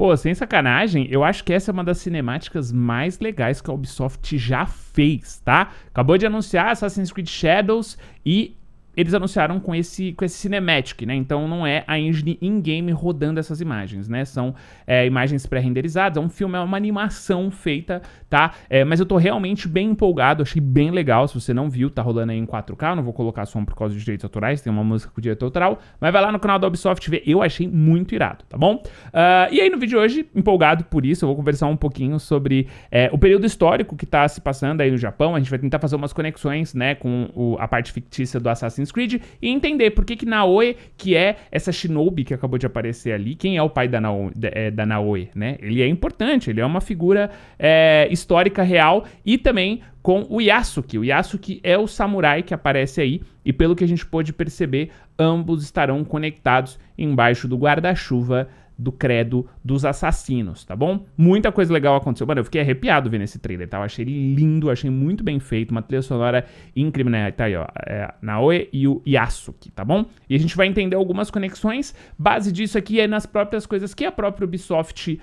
Pô, sem sacanagem, eu acho que essa é uma das cinemáticas mais legais que a Ubisoft já fez, tá? Acabou de anunciar Assassin's Creed Shadows e eles anunciaram com esse, com esse cinematic, né? Então não é a engine in-game rodando essas imagens, né? São é, imagens pré-renderizadas, é um filme, é uma animação feita, tá? É, mas eu tô realmente bem empolgado, achei bem legal. Se você não viu, tá rolando aí em 4K, não vou colocar som por causa dos direitos autorais, tem uma música com direito autoral, mas vai lá no canal da Ubisoft ver, eu achei muito irado, tá bom? Uh, e aí no vídeo de hoje, empolgado por isso, eu vou conversar um pouquinho sobre é, o período histórico que tá se passando aí no Japão, a gente vai tentar fazer umas conexões, né, com o, a parte fictícia do Assassin's Assassin's Creed e entender por que que Naoe, que é essa shinobi que acabou de aparecer ali, quem é o pai da, Nao, da, é, da Naoe, né? Ele é importante, ele é uma figura é, histórica real e também com o Yasuki. O Yasuki é o samurai que aparece aí e pelo que a gente pôde perceber, ambos estarão conectados embaixo do guarda-chuva do credo dos assassinos, tá bom? Muita coisa legal aconteceu. Mano, eu fiquei arrepiado vendo esse trailer, tá? Eu achei lindo, achei muito bem feito, uma trilha sonora incrível, né? Tá aí, ó, é, Naoe e o Yasuki, tá bom? E a gente vai entender algumas conexões. Base disso aqui é nas próprias coisas que a própria Ubisoft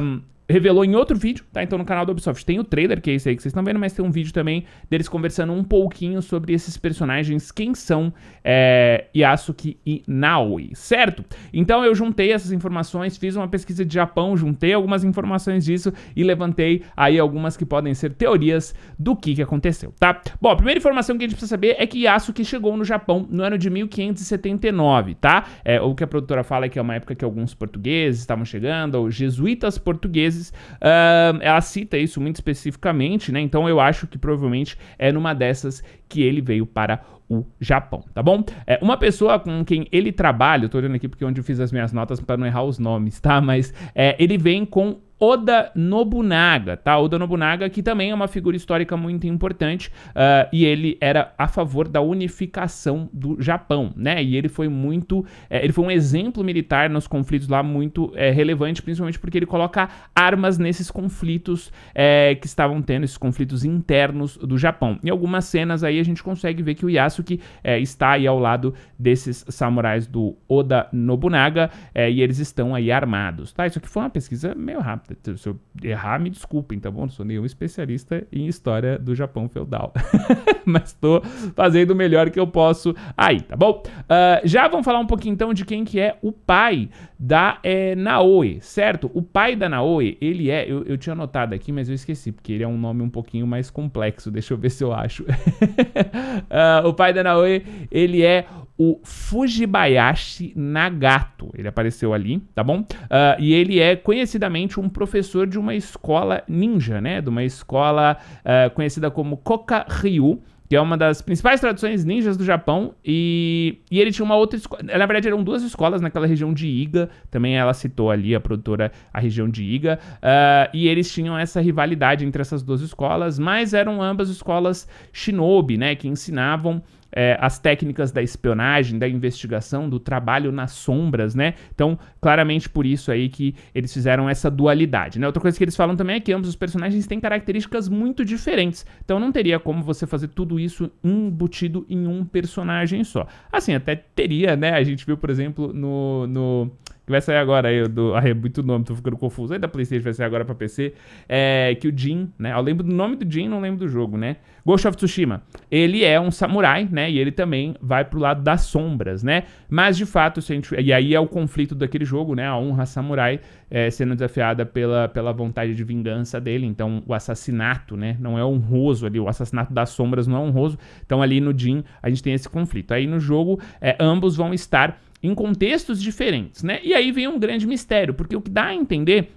um, revelou em outro vídeo, tá? Então no canal da Ubisoft tem o trailer, que é esse aí que vocês estão vendo, mas tem um vídeo também deles conversando um pouquinho sobre esses personagens, quem são é, Yasuki e Naoi, certo? Então eu juntei essas informações, fiz uma pesquisa de Japão, juntei algumas informações disso e levantei aí algumas que podem ser teorias do que, que aconteceu, tá? Bom, a primeira informação que a gente precisa saber é que Yasuki chegou no Japão no ano de 1579, tá? É, o que a produtora fala é que é uma época que alguns portugueses estavam chegando, ou jesuítas portugueses, Uh, ela cita isso muito especificamente, né? Então eu acho que provavelmente é numa dessas que ele veio para o Japão, tá bom? É, uma pessoa com quem ele trabalha, eu tô olhando aqui porque é onde eu fiz as minhas notas para não errar os nomes, tá? Mas é, ele vem com Oda Nobunaga, tá? Oda Nobunaga, que também é uma figura histórica muito importante, uh, e ele era a favor da unificação do Japão, né? E ele foi muito, é, ele foi um exemplo militar nos conflitos lá muito é, relevante, principalmente porque ele coloca armas nesses conflitos é, que estavam tendo, esses conflitos internos do Japão. Em algumas cenas aí a gente consegue ver que o Yasuke está aí ao lado desses samurais do Oda Nobunaga, e eles estão aí armados, tá? Isso aqui foi uma pesquisa meio rápida se eu errar, me desculpem, tá bom? Não sou nenhum especialista em história do Japão feudal. Mas estou fazendo o melhor que eu posso aí, tá bom? Uh, já vamos falar um pouquinho então de quem que é o pai da é, Naoe, certo? O pai da Naoe, ele é. Eu, eu tinha anotado aqui, mas eu esqueci, porque ele é um nome um pouquinho mais complexo. Deixa eu ver se eu acho. uh, o pai da Naoe, ele é o Fujibayashi Nagato. Ele apareceu ali, tá bom? Uh, e ele é conhecidamente um professor de uma escola ninja, né? De uma escola uh, conhecida como Koka Ryu que é uma das principais tradições ninjas do Japão, e, e ele tinha uma outra escola. Na verdade, eram duas escolas naquela região de Iga, também ela citou ali a produtora, a região de Iga, uh, e eles tinham essa rivalidade entre essas duas escolas, mas eram ambas escolas shinobi, né, que ensinavam é, as técnicas da espionagem, da investigação, do trabalho nas sombras, né? Então, claramente por isso aí que eles fizeram essa dualidade, né? Outra coisa que eles falam também é que ambos os personagens têm características muito diferentes, então não teria como você fazer tudo isso embutido em um personagem só. Assim, até teria, né? A gente viu, por exemplo, no, no vai sair agora aí, do ah, é muito nome, tô ficando confuso. Aí da PlayStation vai sair agora pra PC. É que o Jin, né? Eu lembro do nome do Jin, não lembro do jogo, né? Ghost of Tsushima. Ele é um samurai, né? E ele também vai pro lado das sombras, né? Mas de fato, se a gente, e aí é o conflito daquele jogo, né? A honra samurai é, sendo desafiada pela, pela vontade de vingança dele. Então, o assassinato, né? Não é honroso ali. O assassinato das sombras não é honroso. Então, ali no Jin, a gente tem esse conflito. Aí no jogo, é, ambos vão estar em contextos diferentes, né? E aí vem um grande mistério, porque o que dá a entender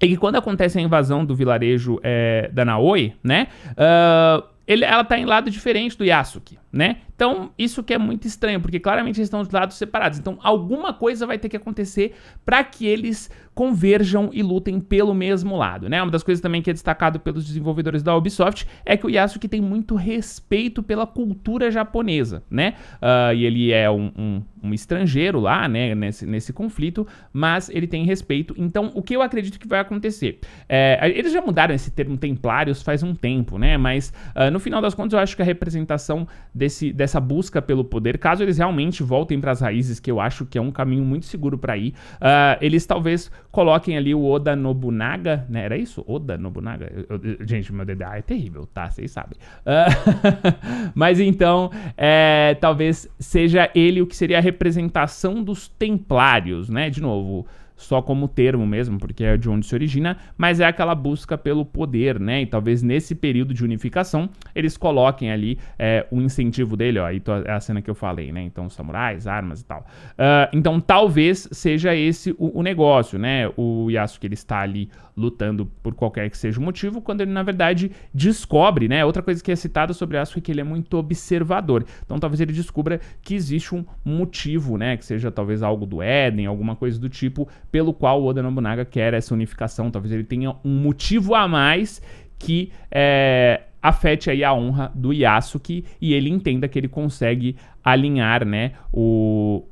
é que quando acontece a invasão do vilarejo é, da Naoi, né? Uh, ele, ela tá em lado diferente do Yasuki, né? Então, isso que é muito estranho, porque claramente eles estão de lados separados. Então, alguma coisa vai ter que acontecer para que eles converjam e lutem pelo mesmo lado, né? Uma das coisas também que é destacado pelos desenvolvedores da Ubisoft é que o Yasuki tem muito respeito pela cultura japonesa, né? Uh, e ele é um, um, um, estrangeiro lá, né, nesse, nesse conflito, mas ele tem respeito. Então, o que eu acredito que vai acontecer? É, eles já mudaram esse termo templários faz um tempo, né? Mas, uh, no final das contas, eu acho que a representação desse, dessa essa busca pelo poder, caso eles realmente voltem para as raízes, que eu acho que é um caminho muito seguro para ir, uh, eles talvez coloquem ali o Oda Nobunaga, né? Era isso? Oda Nobunaga? Eu, eu, gente, meu DDA é terrível, tá? Vocês sabem. Uh, mas então, é, talvez seja ele o que seria a representação dos templários, né? De novo, só como termo mesmo, porque é de onde se origina, mas é aquela busca pelo poder, né? E talvez nesse período de unificação eles coloquem ali é, o incentivo dele, ó, aí é a cena que eu falei, né? Então, samurais, armas e tal. Uh, então, talvez seja esse o, o negócio, né? O Yasuke ele está ali lutando por qualquer que seja o motivo, quando ele na verdade descobre, né? Outra coisa que é citada sobre Yasuke é que ele é muito observador. Então, talvez ele descubra que existe um motivo, né? Que seja talvez algo do Éden, alguma coisa do tipo pelo qual Oda Nobunaga quer essa unificação. Talvez ele tenha um motivo a mais que é, afete aí a honra do Yasuki e ele entenda que ele consegue alinhar, né, o,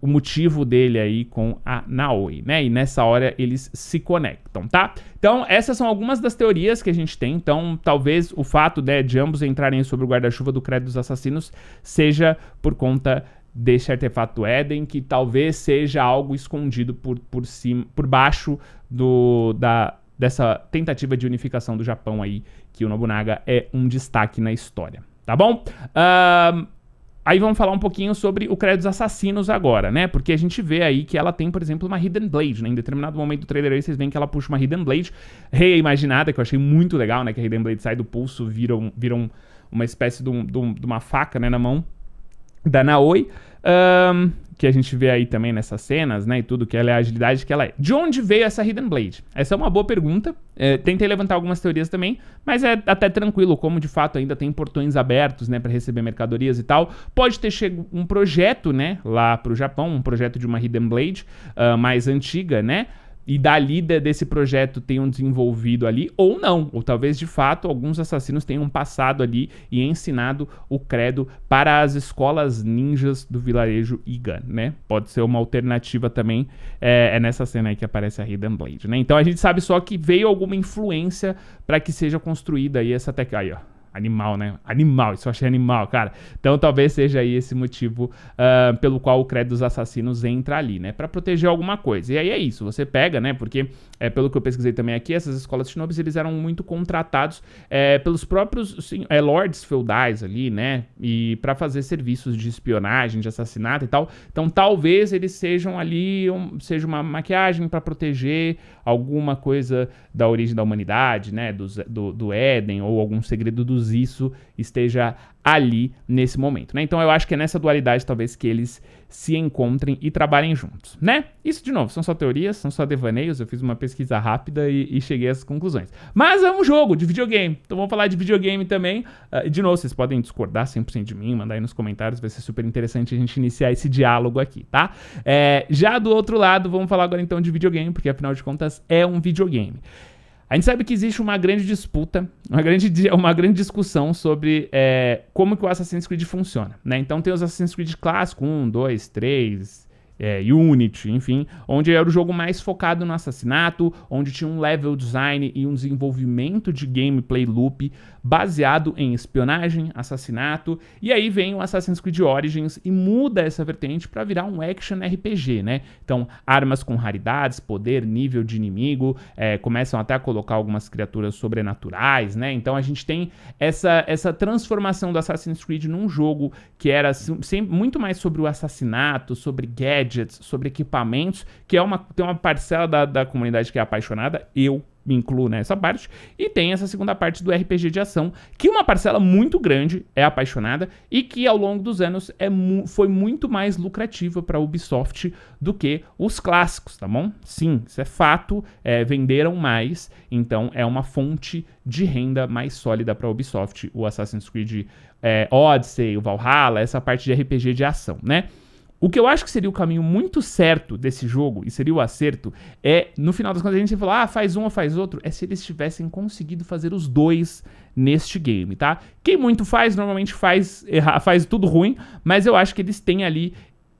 o motivo dele aí com a Naoi, né? E nessa hora eles se conectam, tá? Então, essas são algumas das teorias que a gente tem. Então, talvez o fato né, de ambos entrarem sobre o guarda-chuva do Credo dos Assassinos seja por conta desse artefato do Éden, que talvez seja algo escondido por, por, cima, por baixo do, da, dessa tentativa de unificação do Japão aí, que o Nobunaga é um destaque na história, tá bom? aí vamos falar um pouquinho sobre o Credo dos Assassinos agora, né? Porque a gente vê aí que ela tem, por exemplo, uma Hidden Blade, né? Em determinado momento do trailer aí, vocês veem que ela puxa uma Hidden Blade reimaginada, que eu achei muito legal, né? Que a Hidden Blade sai do pulso, vira, viram uma espécie de, um, de, de uma faca, né, na mão da Naoi. Um, que a gente vê aí também nessas cenas, né? E tudo que ela é a agilidade que ela é. De onde veio essa Hidden Blade? Essa é uma boa pergunta. É, tentei levantar algumas teorias também, mas é até tranquilo, como de fato ainda tem portões abertos, né, para receber mercadorias e tal. Pode ter chegado um projeto, né, lá para o Japão, um projeto de uma Hidden Blade uh, mais antiga, né? e dali de, desse projeto tenham desenvolvido ali, ou não, ou talvez de fato alguns assassinos tenham passado ali e ensinado o credo para as escolas ninjas do vilarejo Iga, né? Pode ser uma alternativa também, é, é nessa cena aí que aparece a Hidden Blade, né? Então a gente sabe só que veio alguma influência para que seja construída aí essa tecnologia. Aí, ó. Animal, né? Animal, isso eu achei animal, cara. Então talvez seja aí esse motivo uh, pelo qual o credo dos assassinos entra ali, né? Para proteger alguma coisa. E aí é isso, você pega, né? Porque, é, pelo que eu pesquisei também aqui, essas escolas shinobis, eles eram muito contratados é, pelos próprios sim é, lords feudais ali, né? E para fazer serviços de espionagem, de assassinato e tal. Então talvez eles sejam ali, um, seja uma maquiagem para proteger alguma coisa da origem da humanidade, né? Do, do, do Éden ou algum segredo dos menos isso esteja ali nesse momento, né? Então eu acho que é nessa dualidade talvez que eles se encontrem e trabalhem juntos, né? Isso de novo, são só teorias, são só devaneios, eu fiz uma pesquisa rápida e, e cheguei às conclusões. Mas é um jogo de videogame, então vamos falar de videogame também. Uh, de novo, vocês podem discordar 100% de mim, mandar aí nos comentários, vai ser super interessante a gente iniciar esse diálogo aqui, tá? É, já do outro lado, vamos falar agora então de videogame, porque afinal de contas é um videogame. A gente sabe que existe uma grande disputa, uma grande, uma grande discussão sobre é, como que o Assassin's Creed funciona, né? Então tem os Assassin's Creed clássico, 1, 2, 3, é, Unity, enfim, onde era o jogo mais focado no assassinato, onde tinha um level design e um desenvolvimento de gameplay loop baseado em espionagem, assassinato, e aí vem o Assassin's Creed Origins e muda essa vertente para virar um action RPG, né? Então, armas com raridades, poder, nível de inimigo, é, começam até a colocar algumas criaturas sobrenaturais, né? Então a gente tem essa, essa transformação do Assassin's Creed num jogo que era sempre, muito mais sobre o assassinato, sobre gadgets, gadgets, sobre equipamentos, que é uma, tem uma parcela da, da comunidade que é apaixonada, eu me incluo nessa parte, e tem essa segunda parte do RPG de ação, que uma parcela muito grande é apaixonada e que ao longo dos anos é mu foi muito mais lucrativa para a Ubisoft do que os clássicos, tá bom? Sim, isso é fato, é, venderam mais, então é uma fonte de renda mais sólida para a Ubisoft, o Assassin's Creed é, Odyssey, o Valhalla, essa parte de RPG de ação, né? O que eu acho que seria o caminho muito certo desse jogo, e seria o acerto, é, no final das contas, a gente falar, ah, faz um ou faz outro, é se eles tivessem conseguido fazer os dois neste game, tá? Quem muito faz, normalmente faz, erra, faz tudo ruim, mas eu acho que eles têm ali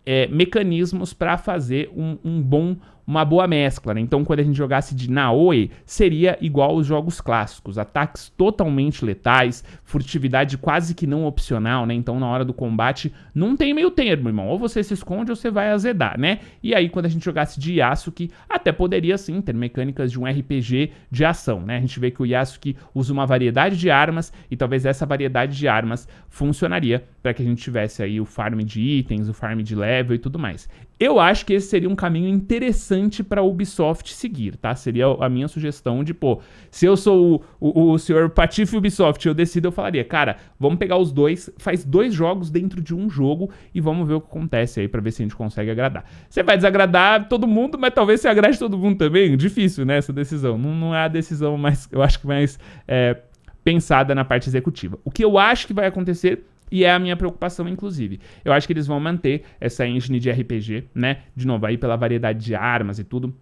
é, mecanismos para fazer um, um bom uma boa mescla, né? Então, quando a gente jogasse de Naoe, seria igual aos jogos clássicos: ataques totalmente letais, furtividade quase que não opcional, né? Então, na hora do combate, não tem meio termo, irmão. Ou você se esconde ou você vai azedar, né? E aí, quando a gente jogasse de Yasuki, até poderia sim ter mecânicas de um RPG de ação, né? A gente vê que o Yasuki usa uma variedade de armas e talvez essa variedade de armas funcionaria para que a gente tivesse aí o farm de itens, o farm de level e tudo mais. Eu acho que esse seria um caminho interessante para a Ubisoft seguir, tá? Seria a minha sugestão de, pô, se eu sou o, o, o senhor Patife Ubisoft, eu decido, eu falaria, cara, vamos pegar os dois, faz dois jogos dentro de um jogo e vamos ver o que acontece aí para ver se a gente consegue agradar. Você vai desagradar todo mundo, mas talvez você agrade todo mundo também. Difícil, né, essa decisão. Não, não é a decisão mais, eu acho que mais é, pensada na parte executiva. O que eu acho que vai acontecer e é a minha preocupação, inclusive. Eu acho que eles vão manter essa engine de RPG, né? De novo, aí pela variedade de armas e tudo.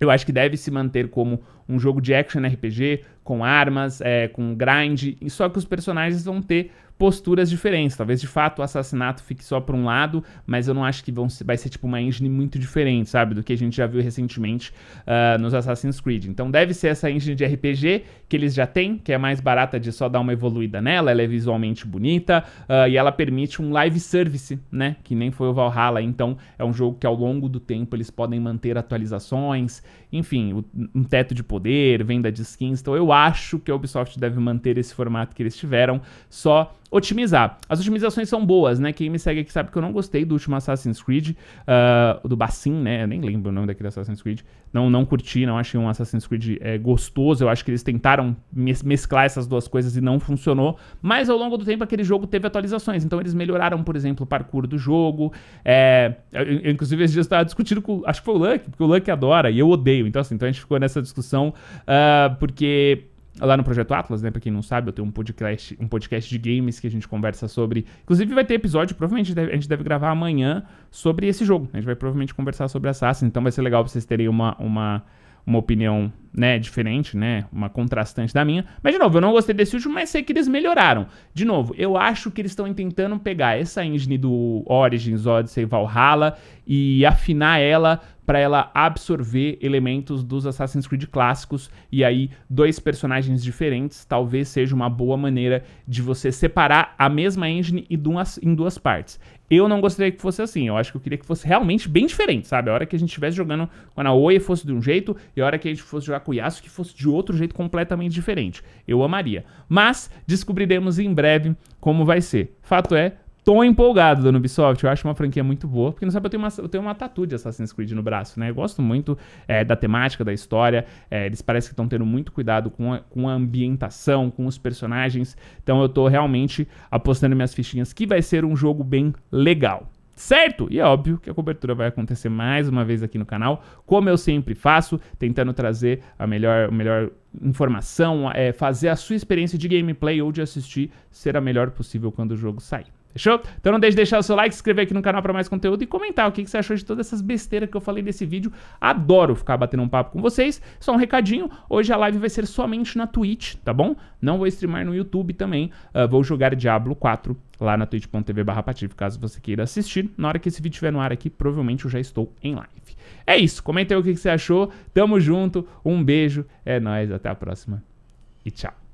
Eu acho que deve se manter como um jogo de action RPG, com armas, é, com grind, só que os personagens vão ter posturas diferentes. Talvez de fato o assassinato fique só para um lado, mas eu não acho que vão ser, vai ser tipo uma engine muito diferente, sabe? Do que a gente já viu recentemente uh, nos Assassin's Creed. Então deve ser essa engine de RPG que eles já têm, que é mais barata de só dar uma evoluída nela, ela é visualmente bonita uh, e ela permite um live service, né? Que nem foi o Valhalla. Então é um jogo que ao longo do tempo eles podem manter atualizações, enfim, o, um teto de poder, venda de skins. Então eu acho que a Ubisoft deve manter esse formato que eles tiveram, só otimizar. As otimizações são boas, né? Quem me segue aqui sabe que eu não gostei do último Assassin's Creed, uh, do Bassin, né? Eu nem lembro o nome daquele Assassin's Creed. Não, não curti, não achei um Assassin's Creed é, gostoso. Eu acho que eles tentaram mes mesclar essas duas coisas e não funcionou. Mas ao longo do tempo aquele jogo teve atualizações. Então eles melhoraram, por exemplo, o parkour do jogo. É, eu, eu, inclusive, esses dias eu estava discutindo com. Acho que foi o Luck, porque o Luck adora e eu odeio. Então, assim, então a gente ficou nessa discussão uh, porque lá no Projeto Atlas, né? Pra quem não sabe, eu tenho um podcast, um podcast de games que a gente conversa sobre. Inclusive, vai ter episódio, provavelmente a gente deve gravar amanhã sobre esse jogo. A gente vai provavelmente conversar sobre Assassin, então vai ser legal pra vocês terem uma, uma, uma opinião né, diferente, né, uma contrastante da minha. Mas, de novo, eu não gostei desse último, mas sei que eles melhoraram. De novo, eu acho que eles estão tentando pegar essa engine do Origins, Odyssey, Valhalla e afinar ela para ela absorver elementos dos Assassin's Creed clássicos e aí dois personagens diferentes talvez seja uma boa maneira de você separar a mesma engine em duas, em duas partes. Eu não gostaria que fosse assim, eu acho que eu queria que fosse realmente bem diferente, sabe? A hora que a gente estivesse jogando com a Naoya fosse de um jeito e a hora que a gente fosse jogar Kakuyasu que fosse de outro jeito completamente diferente. Eu amaria. Mas descobriremos em breve como vai ser. Fato é, tô empolgado da Ubisoft. Eu acho uma franquia muito boa, porque não sabe, eu tenho uma, eu tenho uma tatu de Assassin's Creed no braço, né? Eu gosto muito é, da temática, da história. É, eles parecem que estão tendo muito cuidado com a, com a ambientação, com os personagens. Então eu tô realmente apostando minhas fichinhas que vai ser um jogo bem legal certo? E é óbvio que a cobertura vai acontecer mais uma vez aqui no canal, como eu sempre faço, tentando trazer a melhor, a melhor informação, é, fazer a sua experiência de gameplay ou de assistir ser a melhor possível quando o jogo sair. Fechou? Então não deixe de deixar o seu like, se inscrever aqui no canal para mais conteúdo e comentar o que, você achou de todas essas besteiras que eu falei nesse vídeo. Adoro ficar batendo um papo com vocês. Só um recadinho, hoje a live vai ser somente na Twitch, tá bom? Não vou streamar no YouTube também, uh, vou jogar Diablo 4 lá na twitch.tv barra caso você queira assistir. Na hora que esse vídeo estiver no ar aqui, provavelmente eu já estou em live. É isso, comenta aí o que, que você achou, tamo junto, um beijo, é nóis, até a próxima e tchau.